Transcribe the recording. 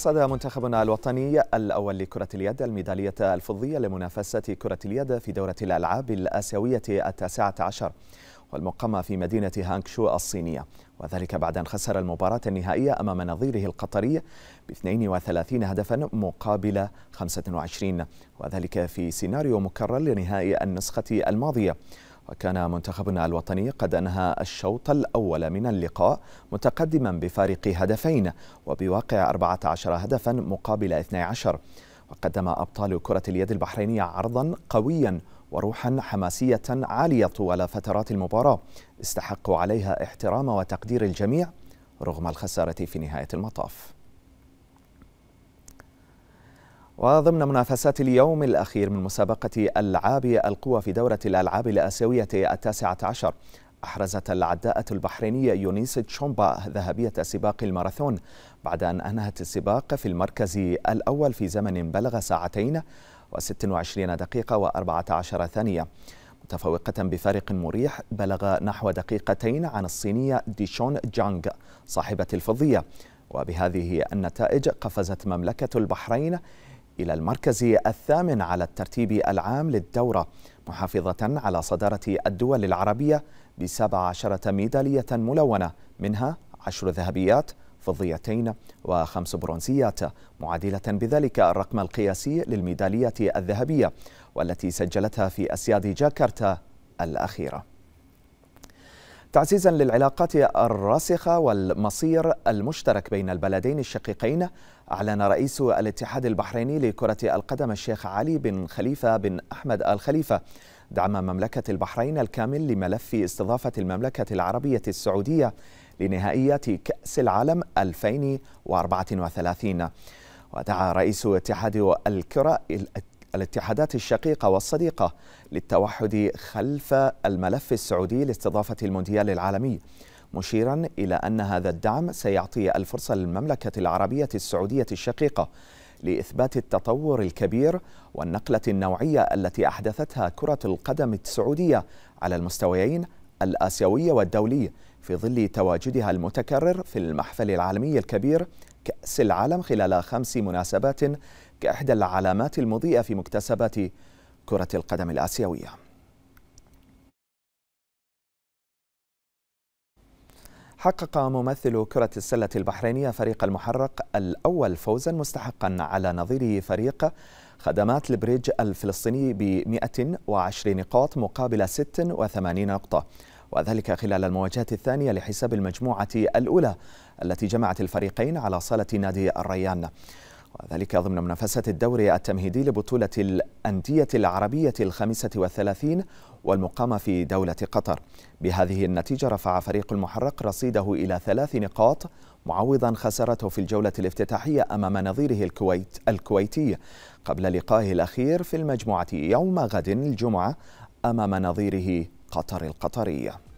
صاد منتخبنا الوطني الأول لكرة اليد الميدالية الفضية لمنافسة كرة اليد في دورة الألعاب الآسيوية التاسعة عشر والمقامة في مدينة هانكشو الصينية وذلك بعد أن خسر المباراة النهائية أمام نظيره القطري ب 32 هدفا مقابل 25 وذلك في سيناريو مكرر لنهائي النسخة الماضية وكان منتخبنا الوطني قد أنهى الشوط الأول من اللقاء متقدما بفارق هدفين وبواقع 14 هدفا مقابل 12 وقدم أبطال كرة اليد البحرينية عرضا قويا وروحا حماسية عالية طوال فترات المباراة استحقوا عليها احترام وتقدير الجميع رغم الخسارة في نهاية المطاف وضمن منافسات اليوم الأخير من مسابقة ألعاب القوى في دورة الألعاب الآسيوية التاسعة عشر أحرزت العداءة البحرينية يونيس تشومبا ذهبية سباق الماراثون بعد أن أنهت السباق في المركز الأول في زمن بلغ ساعتين و26 دقيقة و14 ثانية متفوقة بفارق مريح بلغ نحو دقيقتين عن الصينية ديشون جانغ صاحبة الفضية وبهذه النتائج قفزت مملكة البحرين إلى المركز الثامن على الترتيب العام للدورة محافظة على صدارة الدول العربية بسبع عشرة ميدالية ملونة منها عشر ذهبيات فضيتين وخمس برونزيات معادلة بذلك الرقم القياسي للميدالية الذهبية والتي سجلتها في أسياد جاكرتا الأخيرة تعزيزا للعلاقات الراسخة والمصير المشترك بين البلدين الشقيقين أعلن رئيس الاتحاد البحريني لكرة القدم الشيخ علي بن خليفة بن أحمد آل خليفة دعم مملكة البحرين الكامل لملف استضافة المملكة العربية السعودية لنهائيات كأس العالم 2034 ودعا رئيس اتحاد الكرة الاتحادات الشقيقة والصديقة للتوحد خلف الملف السعودي لاستضافة المونديال العالمي مشيرا إلى أن هذا الدعم سيعطي الفرصة للمملكة العربية السعودية الشقيقة لإثبات التطور الكبير والنقلة النوعية التي أحدثتها كرة القدم السعودية على المستويين الآسيوي والدولي في ظل تواجدها المتكرر في المحفل العالمي الكبير كأس العالم خلال خمس مناسبات كإحدى العلامات المضيئة في مكتسبات كرة القدم الآسيوية حقق ممثل كرة السلة البحرينية فريق المحرق الأول فوزا مستحقا على نظيره فريق خدمات البريج الفلسطيني ب 120 نقاط مقابل 86 نقطة وذلك خلال المواجهة الثانية لحساب المجموعة الأولى التي جمعت الفريقين على صالة نادي الريان وذلك ضمن منافسة الدوري التمهيدي لبطولة الأندية العربية الخامسة والثلاثين والمقامة في دولة قطر بهذه النتيجة رفع فريق المحرق رصيده إلى ثلاث نقاط معوضا خسارته في الجولة الافتتاحية أمام نظيره الكويت الكويتي قبل لقائه الأخير في المجموعة يوم غد الجمعة أمام نظيره قطر القطرية